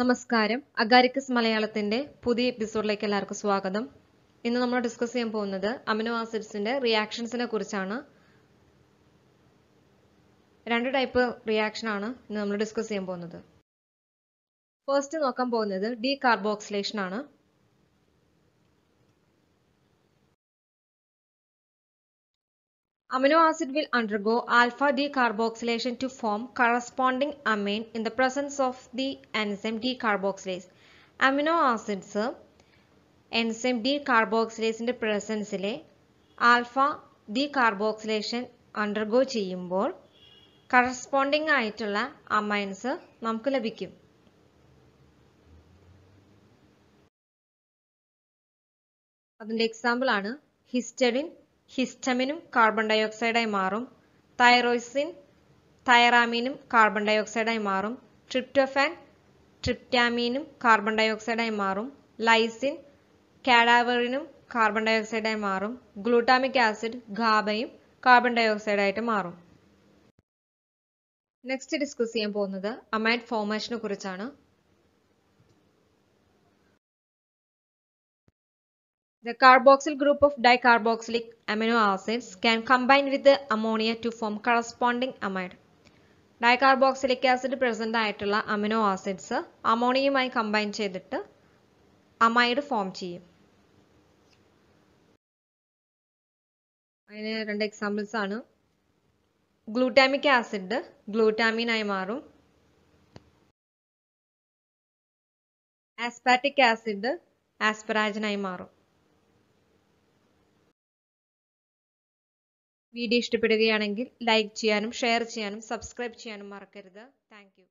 നമസ്കാരം അഗാരിക്കസ് മലയാളത്തിന്റെ പുതിയ എപ്പിസോഡിലേക്ക് എല്ലാവർക്കും സ്വാഗതം ഇന്ന് നമ്മൾ ഡിസ്കസ് ചെയ്യാൻ പോകുന്നത് അമിനോ ആസിഡ്സിന്റെ റിയാക്ഷൻസിനെ കുറിച്ചാണ് രണ്ട് ടൈപ്പ് റിയാക്ഷൻ ആണ് ഇന്ന് നമ്മൾ ഡിസ്കസ് ചെയ്യാൻ പോകുന്നത് ഫസ്റ്റ് നോക്കാൻ പോകുന്നത് ഡി കാർബോക്സിലേഷൻ ആണ് Amino acid will undergo alpha decarboxylation to form corresponding amine in the presence of the enzyme decarboxylase. Amino acids enzyme decarboxylase presence alpha D carboxylation undergo ചെയ്യുമ്പോൾ corresponding ആയിട്ടുള്ള amines നമുക്ക് ലഭിക്കും അതിൻ്റെ example ആണ് Histidine ഹിസ്റ്റമിനും carbon ഡയോക്സൈഡായി മാറും തൈറോയ്സിൻ തൈറാമീനും carbon ഡയോക്സൈഡായി മാറും ട്രിപ്റ്റോഫാൻ ട്രിപ്റ്റാമീനും കാർബൺ ഡയോക്സൈഡായി മാറും ലൈസിൻ കാഡാവറിനും കാർബൺ ഡയോക്സൈഡായി മാറും ഗ്ലൂട്ടാമിക് ആസിഡ് ഗാബയും കാർബൺ ഡയോക്സൈഡായിട്ട് മാറും നെക്സ്റ്റ് ഡിസ്കസ് ചെയ്യാൻ പോകുന്നത് അമൈഡ് ഫോമേഷനെ കുറിച്ചാണ് The carboxyl group of dicarboxylic amino acids can combine with the ammonia to form corresponding amide. Dicarboxylic acid present ആയിട്ടുള്ള അമിനോ ആസിഡ്സ് അമോണിയുമായി കമ്പൈൻ ചെയ്തിട്ട് അമൈഡ് ഫോം ചെയ്യും അതിന് രണ്ട് എക്സാമ്പിൾസ് ആണ് ഗ്ലൂട്ടാമിക് ആസിഡ് ഗ്ലൂട്ടാമിനായി മാറും ആസ്പാറ്റിക് ആസിഡ് ആസ്പെറാജിനായി മാറും വീഡിയോ ഇഷ്ടപ്പെടുകയാണെങ്കിൽ ലൈക്ക് ചെയ്യാനും ഷെയർ ചെയ്യാനും സബ്സ്ക്രൈബ് ചെയ്യാനും മറക്കരുത് താങ്ക്